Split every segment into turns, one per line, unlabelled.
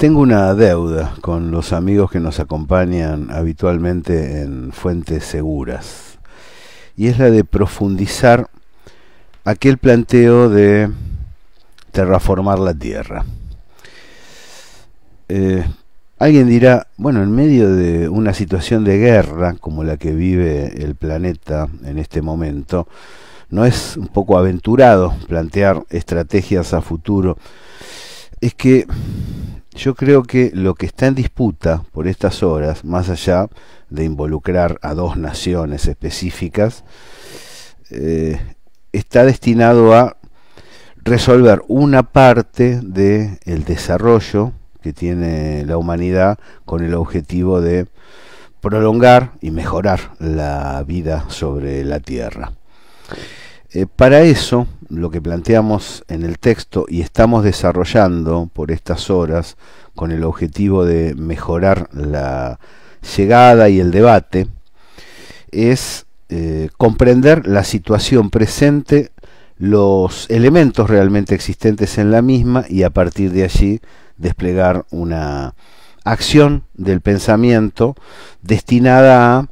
Tengo una deuda con los amigos que nos acompañan habitualmente en Fuentes Seguras, y es la de profundizar aquel planteo de terraformar la Tierra. Eh, alguien dirá, bueno, en medio de una situación de guerra como la que vive el planeta en este momento, ¿no es un poco aventurado plantear estrategias a futuro? Es que yo creo que lo que está en disputa por estas horas, más allá de involucrar a dos naciones específicas, eh, está destinado a resolver una parte del desarrollo que tiene la humanidad con el objetivo de prolongar y mejorar la vida sobre la Tierra. Eh, para eso, lo que planteamos en el texto y estamos desarrollando por estas horas con el objetivo de mejorar la llegada y el debate, es eh, comprender la situación presente, los elementos realmente existentes en la misma y a partir de allí desplegar una acción del pensamiento destinada a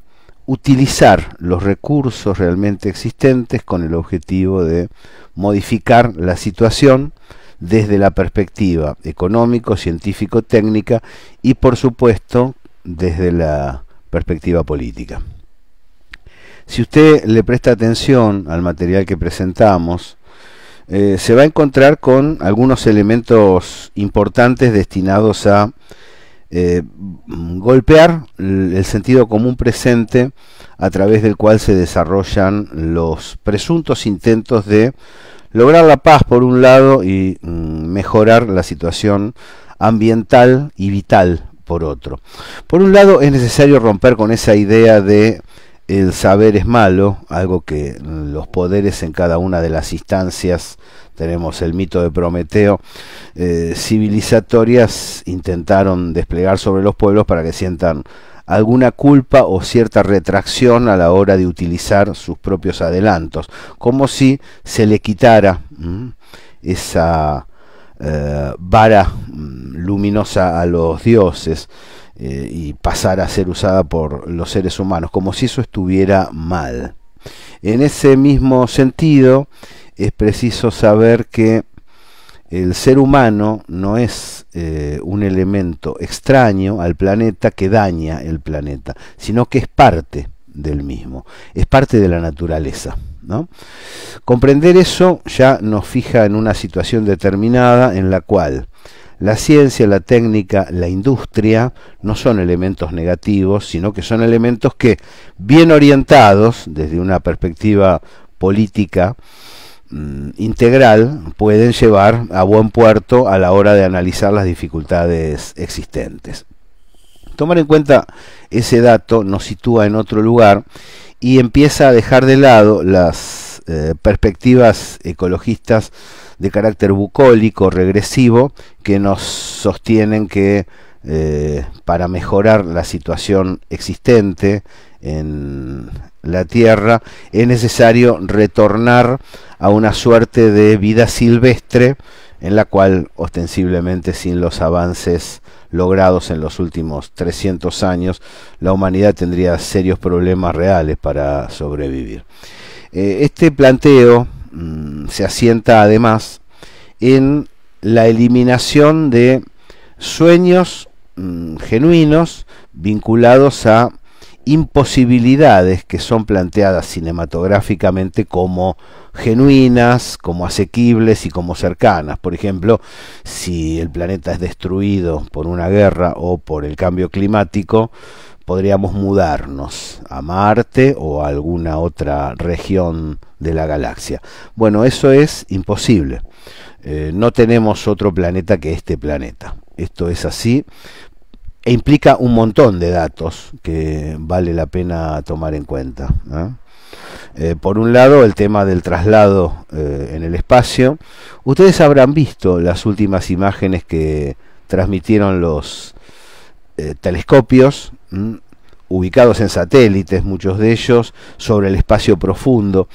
utilizar los recursos realmente existentes con el objetivo de modificar la situación desde la perspectiva económico, científico, técnica y por supuesto desde la perspectiva política. Si usted le presta atención al material que presentamos, eh, se va a encontrar con algunos elementos importantes destinados a eh, golpear el sentido común presente a través del cual se desarrollan los presuntos intentos de lograr la paz por un lado y mm, mejorar la situación ambiental y vital por otro. Por un lado es necesario romper con esa idea de el saber es malo, algo que mm, los poderes en cada una de las instancias tenemos el mito de Prometeo, eh, civilizatorias intentaron desplegar sobre los pueblos para que sientan alguna culpa o cierta retracción a la hora de utilizar sus propios adelantos, como si se le quitara esa eh, vara mm, luminosa a los dioses eh, y pasara a ser usada por los seres humanos, como si eso estuviera mal. En ese mismo sentido, es preciso saber que el ser humano no es eh, un elemento extraño al planeta que daña el planeta, sino que es parte del mismo, es parte de la naturaleza. ¿no? Comprender eso ya nos fija en una situación determinada en la cual la ciencia, la técnica, la industria no son elementos negativos, sino que son elementos que, bien orientados desde una perspectiva política, Mm, integral pueden llevar a buen puerto a la hora de analizar las dificultades existentes. Tomar en cuenta ese dato nos sitúa en otro lugar y empieza a dejar de lado las eh, perspectivas ecologistas de carácter bucólico, regresivo, que nos sostienen que eh, para mejorar la situación existente en la Tierra, es necesario retornar a una suerte de vida silvestre en la cual ostensiblemente sin los avances logrados en los últimos 300 años, la humanidad tendría serios problemas reales para sobrevivir. Eh, este planteo mm, se asienta además en la eliminación de sueños Mm, genuinos vinculados a imposibilidades que son planteadas cinematográficamente como genuinas, como asequibles y como cercanas. Por ejemplo, si el planeta es destruido por una guerra o por el cambio climático, podríamos mudarnos a Marte o a alguna otra región de la galaxia. Bueno, eso es imposible. Eh, no tenemos otro planeta que este planeta. Esto es así e implica un montón de datos que vale la pena tomar en cuenta. Eh, por un lado, el tema del traslado eh, en el espacio. Ustedes habrán visto las últimas imágenes que transmitieron los eh, telescopios, ubicados en satélites, muchos de ellos, sobre el espacio profundo.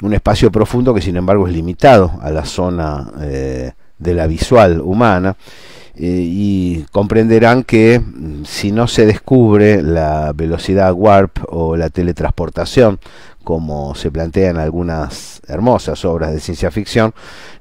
Un espacio profundo que sin embargo es limitado a la zona de la visual humana eh, y comprenderán que mm, si no se descubre la velocidad warp o la teletransportación, como se plantea en algunas hermosas obras de ciencia ficción,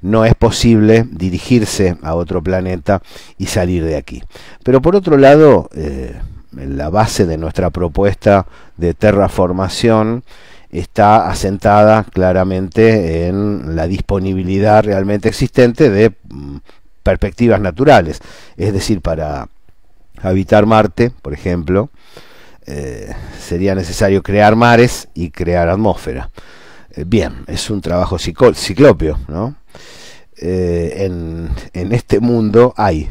no es posible dirigirse a otro planeta y salir de aquí. Pero por otro lado, eh, la base de nuestra propuesta de terraformación está asentada claramente en la disponibilidad realmente existente de mm, perspectivas naturales. Es decir, para habitar Marte, por ejemplo, eh, sería necesario crear mares y crear atmósfera. Eh, bien, es un trabajo ciclopio, ¿no? Eh, en, en, este mundo hay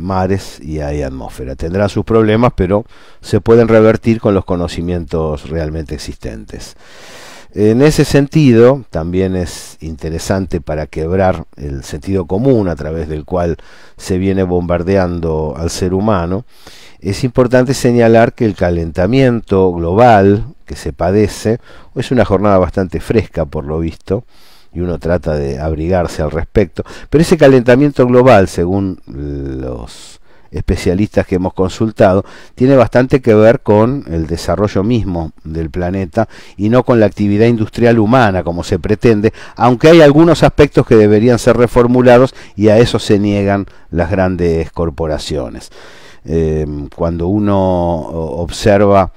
mares y hay atmósfera. tendrá sus problemas, pero se pueden revertir con los conocimientos realmente existentes. En ese sentido, también es interesante para quebrar el sentido común a través del cual se viene bombardeando al ser humano, es importante señalar que el calentamiento global que se padece es una jornada bastante fresca por lo visto, y uno trata de abrigarse al respecto. Pero ese calentamiento global, según los especialistas que hemos consultado, tiene bastante que ver con el desarrollo mismo del planeta y no con la actividad industrial humana como se pretende, aunque hay algunos aspectos que deberían ser reformulados y a eso se niegan las grandes corporaciones. Eh, cuando uno observa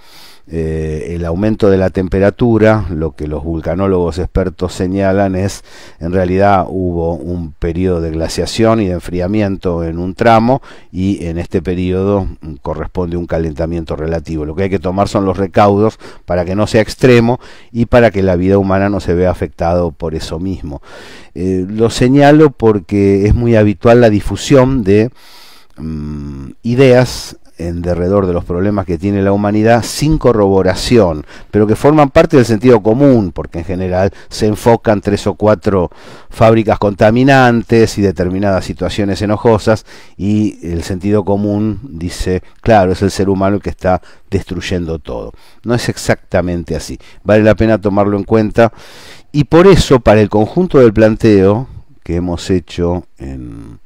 eh, el aumento de la temperatura, lo que los vulcanólogos expertos señalan es, en realidad hubo un periodo de glaciación y de enfriamiento en un tramo y en este periodo mm, corresponde un calentamiento relativo. Lo que hay que tomar son los recaudos para que no sea extremo y para que la vida humana no se vea afectado por eso mismo. Eh, lo señalo porque es muy habitual la difusión de mm, ideas en derredor de los problemas que tiene la humanidad sin corroboración, pero que forman parte del sentido común, porque en general se enfocan tres o cuatro fábricas contaminantes y determinadas situaciones enojosas, y el sentido común dice, claro, es el ser humano el que está destruyendo todo. No es exactamente así, vale la pena tomarlo en cuenta, y por eso para el conjunto del planteo que hemos hecho en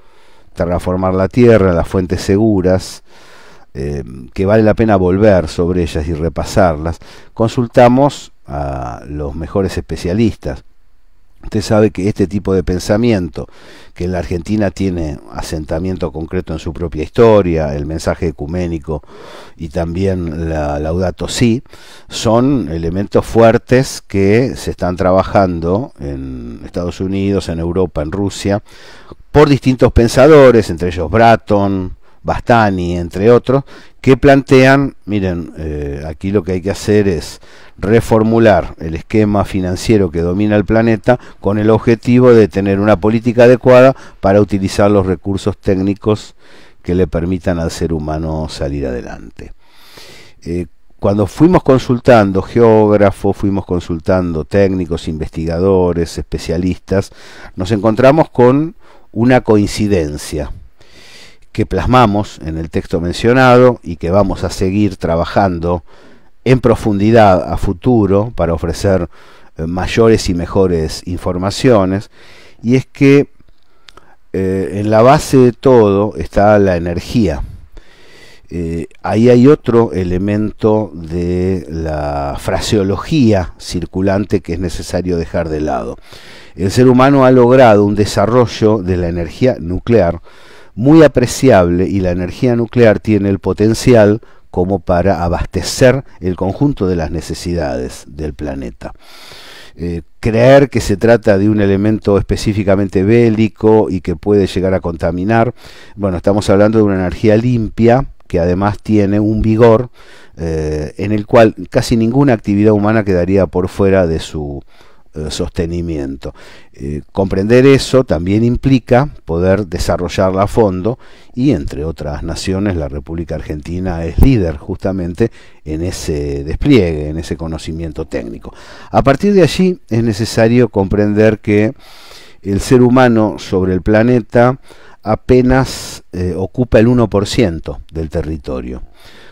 transformar la Tierra, las fuentes seguras, Em, que vale la pena volver sobre ellas y repasarlas, consultamos a los mejores especialistas. Usted sabe que este tipo de pensamiento, que en la Argentina tiene asentamiento concreto en su propia historia, el mensaje ecuménico y también la laudato si, son elementos fuertes que se están trabajando en Estados Unidos, en Europa, en Rusia, por distintos pensadores, entre ellos Bratton, Bastani, entre otros, que plantean, miren, eh, aquí lo que hay que hacer es reformular el esquema financiero que domina el planeta con el objetivo de tener una política adecuada para utilizar los recursos técnicos que le permitan al ser humano salir adelante. Eh, cuando fuimos consultando geógrafos, fuimos consultando técnicos, investigadores, especialistas, nos encontramos con una coincidencia que plasmamos en el texto mencionado y que vamos a seguir trabajando en profundidad a futuro para ofrecer eh, mayores y mejores informaciones, y es que eh, en la base de todo está la energía. Eh, ahí hay otro elemento de la fraseología circulante que es necesario dejar de lado. El ser humano ha logrado un desarrollo de la energía nuclear muy apreciable y la energía nuclear tiene el potencial como para abastecer el conjunto de las necesidades del planeta. Eh, creer que se trata de un elemento específicamente bélico y que puede llegar a contaminar, bueno, estamos hablando de una energía limpia que además tiene un vigor eh, en el cual casi ninguna actividad humana quedaría por fuera de su, eh, sostenimiento. Eh, comprender eso también implica poder desarrollarla a fondo y entre otras naciones la República Argentina es líder justamente en ese despliegue, en ese conocimiento técnico. A partir de allí es necesario comprender que el ser humano sobre el planeta apenas eh, ocupa el 1% del territorio.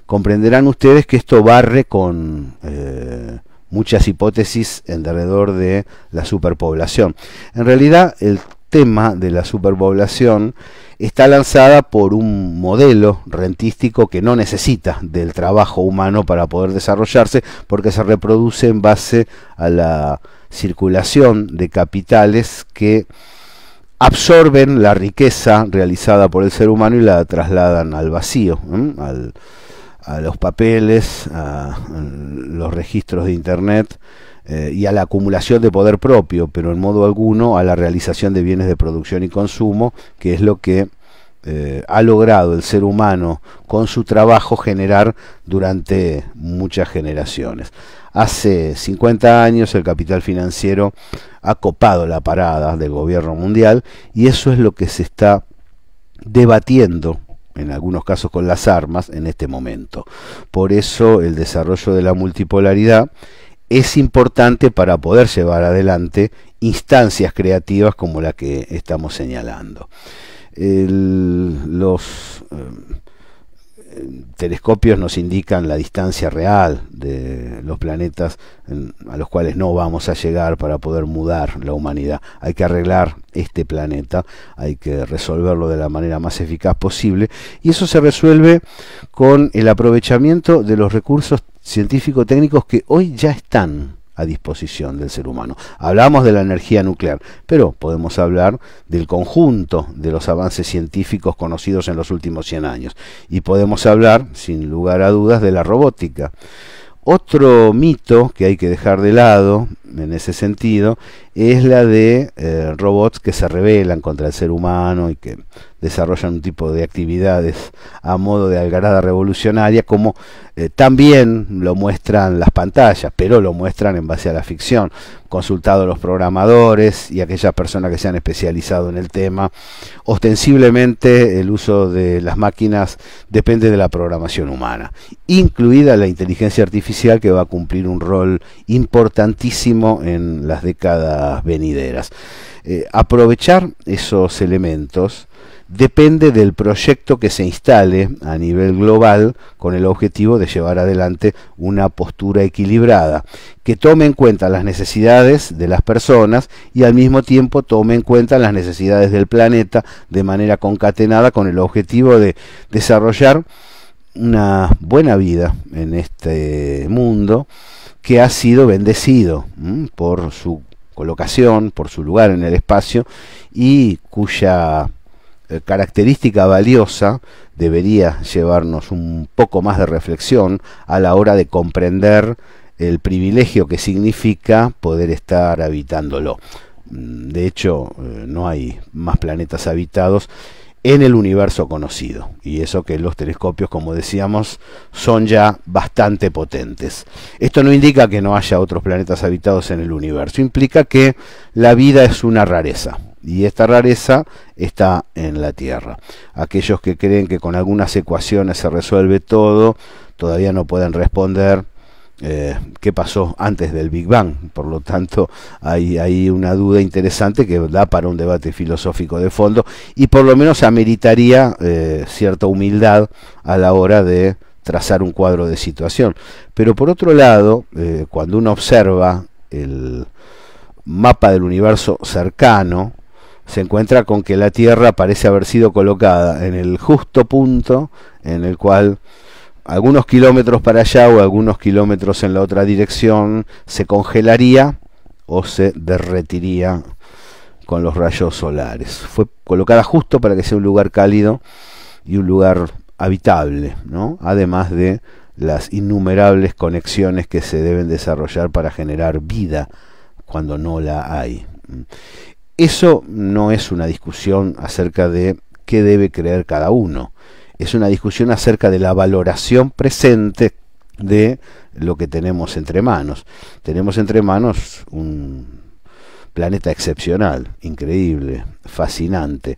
Comprenderán ustedes que esto barre con muchas hipótesis alrededor de la superpoblación. En realidad, el tema de la superpoblación está lanzada por un modelo rentístico que no necesita del trabajo humano para poder desarrollarse porque se reproduce en base a la circulación de capitales que absorben la riqueza realizada por el ser humano y la trasladan al vacío, al a los papeles, a los registros de Internet eh, y a la acumulación de poder propio, pero en modo alguno a la realización de bienes de producción y consumo, que es lo que eh, ha logrado el ser humano con su trabajo generar durante muchas generaciones. Hace 50 años el capital financiero ha copado la parada del gobierno mundial y eso es lo que se está debatiendo en algunos casos con las armas, en este momento. Por eso el desarrollo de la multipolaridad es importante para poder llevar adelante instancias creativas como la que estamos señalando. los eh, telescopios nos indican la distancia real de los planetas a los cuales no vamos a llegar para poder mudar la humanidad. Hay que arreglar este planeta, hay que resolverlo de la manera más eficaz posible y eso se resuelve con el aprovechamiento de los recursos científico-técnicos que hoy ya están a disposición del ser humano. Hablamos de la energía nuclear, pero podemos hablar del conjunto de los avances científicos conocidos en los últimos 100 años. Y podemos hablar, sin lugar a dudas, de la robótica. Otro mito que hay que dejar de lado en ese sentido es la de eh, robots que se rebelan contra el ser humano y que desarrollan un tipo de actividades a modo de algarada revolucionaria como eh, también lo muestran las pantallas pero lo muestran en base a la ficción consultado los programadores y aquellas personas que se han especializado en el tema ostensiblemente el uso de las máquinas depende de la programación humana incluida la inteligencia artificial que va a cumplir un rol importantísimo en las décadas venideras. Eh, aprovechar esos elementos depende del proyecto que se instale a nivel global con el objetivo de llevar adelante una postura equilibrada, que tome en cuenta las necesidades de las personas y al mismo tiempo tome en cuenta las necesidades del planeta de manera concatenada con el objetivo de desarrollar una buena vida en este mundo que ha sido bendecido por su colocación, por su lugar en el espacio y cuya eh, característica valiosa debería llevarnos un poco más de reflexión a la hora de comprender el privilegio que significa poder estar habitándolo. Mm, de hecho, eh, no hay más planetas habitados en el universo conocido. Y eso que los telescopios, como decíamos, son ya bastante potentes. Esto no indica que no haya otros planetas habitados en el universo, implica que la vida es una rareza. Y esta rareza está en la Tierra. Aquellos que creen que con algunas ecuaciones se resuelve todo, todavía no pueden responder eh, qué pasó antes del Big Bang. Por lo tanto, hay, una duda interesante que da para un debate filosófico de fondo y por lo menos ameritaría eh, cierta humildad a la hora de trazar un cuadro de situación. Pero por otro lado, eh, cuando uno observa el mapa del universo cercano, se encuentra con que la Tierra parece haber sido colocada en el justo punto en el cual algunos kilómetros para allá o algunos kilómetros en la otra dirección se congelaría o se derretiría con los rayos solares. Fue colocada justo para que sea un lugar cálido y un lugar habitable, ¿no? además de las innumerables conexiones que se deben desarrollar para generar vida cuando no la hay. Eso no es una discusión acerca de qué debe creer cada uno es una discusión acerca de la valoración presente de lo que tenemos entre manos. Tenemos entre manos un planeta excepcional, increíble, fascinante.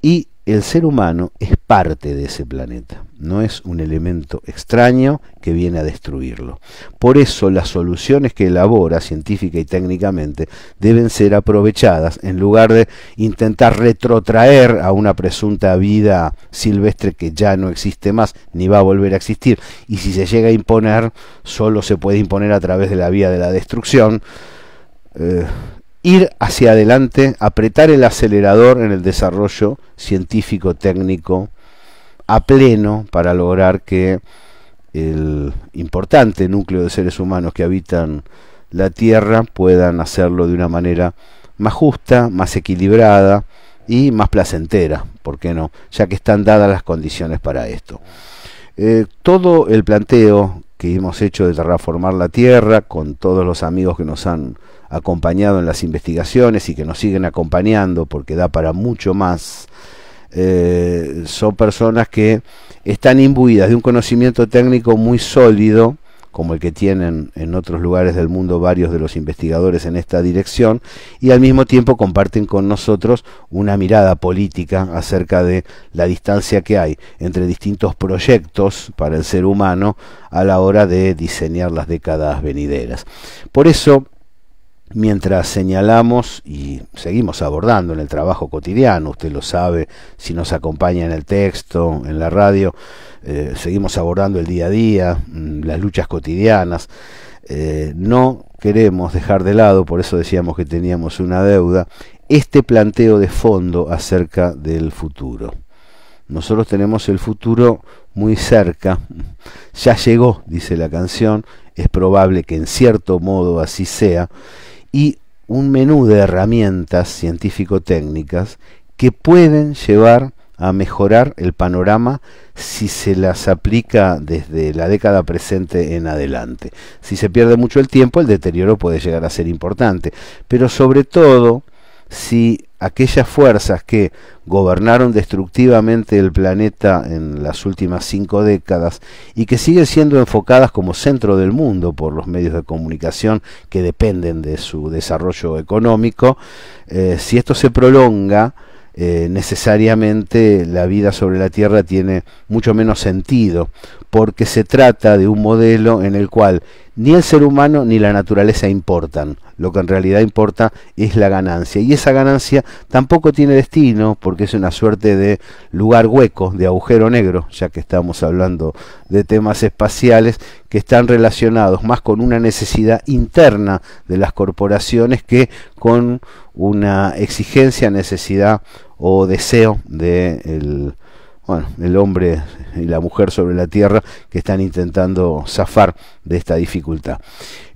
Y el ser humano es parte de ese planeta, no es un elemento extraño que viene a destruirlo. Por eso las soluciones que elabora científica y técnicamente deben ser aprovechadas en lugar de intentar retrotraer a una presunta vida silvestre que ya no existe más ni va a volver a existir. Y si se llega a imponer, solo se puede imponer a través de la vía de la destrucción. Eh, ir hacia adelante, apretar el acelerador en el desarrollo científico-técnico a pleno para lograr que el importante núcleo de seres humanos que habitan la Tierra puedan hacerlo de una manera más justa, más equilibrada y más placentera, ¿por qué no? Ya que están dadas las condiciones para esto. Eh, todo el planteo que hemos hecho de reformar la Tierra, con todos los amigos que nos han acompañado en las investigaciones y que nos siguen acompañando porque da para mucho más, eh, son personas que están imbuidas de un conocimiento técnico muy sólido, como el que tienen en otros lugares del mundo varios de los investigadores en esta dirección, y al mismo tiempo comparten con nosotros una mirada política acerca de la distancia que hay entre distintos proyectos para el ser humano a la hora de diseñar las décadas venideras. Por eso, mientras señalamos y seguimos abordando en el trabajo cotidiano, usted lo sabe, si nos acompaña en el texto, en la radio, eh, seguimos abordando el día a día, mm, las luchas cotidianas. Eh, no queremos dejar de lado, por eso decíamos que teníamos una deuda, este planteo de fondo acerca del futuro. Nosotros tenemos el futuro muy cerca, ya llegó, dice la canción, es probable que en cierto modo así sea, y un menú de herramientas científico-técnicas que pueden llevar a mejorar el panorama si se las aplica desde la década presente en adelante. Si se pierde mucho el tiempo, el deterioro puede llegar a ser importante, pero sobre todo si aquellas fuerzas que gobernaron destructivamente el planeta en las últimas cinco décadas y que siguen siendo enfocadas como centro del mundo por los medios de comunicación que dependen de su desarrollo económico, eh, si esto se prolonga, eh, necesariamente la vida sobre la Tierra tiene mucho menos sentido, porque se trata de un modelo en el cual ni el ser humano ni la naturaleza importan. Lo que en realidad importa es la ganancia. Y esa ganancia tampoco tiene destino porque es una suerte de lugar hueco, de agujero negro, ya que estamos hablando de temas espaciales que están relacionados más con una necesidad interna de las corporaciones que con una exigencia, necesidad o deseo del bueno, el hombre y la mujer sobre la tierra que están intentando zafar de esta dificultad.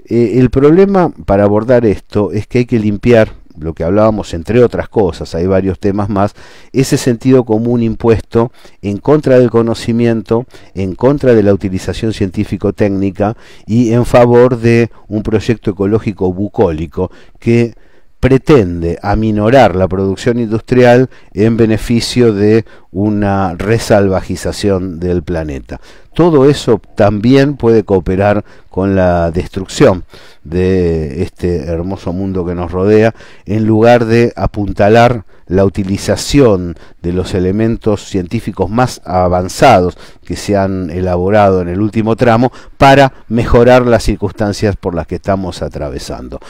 Eh, el problema para abordar esto es que hay que limpiar lo que hablábamos, entre otras cosas, hay varios temas más, ese sentido común impuesto en contra del conocimiento, en contra de la utilización científico-técnica y en favor de un proyecto ecológico bucólico que pretende aminorar la producción industrial en beneficio de una resalvajización del planeta. Todo eso también puede cooperar con la destrucción de este hermoso mundo que nos rodea, en lugar de apuntalar la utilización de los elementos científicos más avanzados que se han elaborado en el último tramo para mejorar las circunstancias por las que estamos atravesando.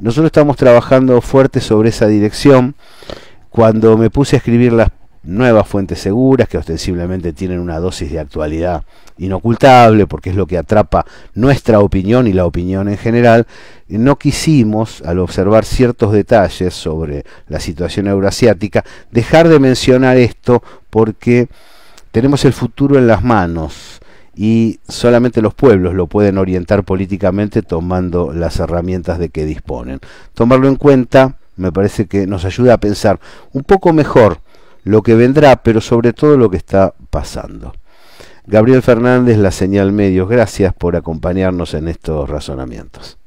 Nosotros estamos trabajando fuerte sobre esa dirección. Cuando me puse a escribir las nuevas fuentes seguras que ostensiblemente tienen una dosis de actualidad inocultable, porque es lo que atrapa nuestra opinión y la opinión en general, no quisimos, al observar ciertos detalles sobre la situación euroasiática, dejar de mencionar esto porque tenemos el futuro en las manos y solamente los pueblos lo pueden orientar políticamente tomando las herramientas de que disponen. Tomarlo en cuenta me parece que nos ayuda a pensar un poco mejor lo que vendrá, pero sobre todo lo que está pasando. Gabriel Fernández, La Señal Medios, gracias por acompañarnos en estos razonamientos.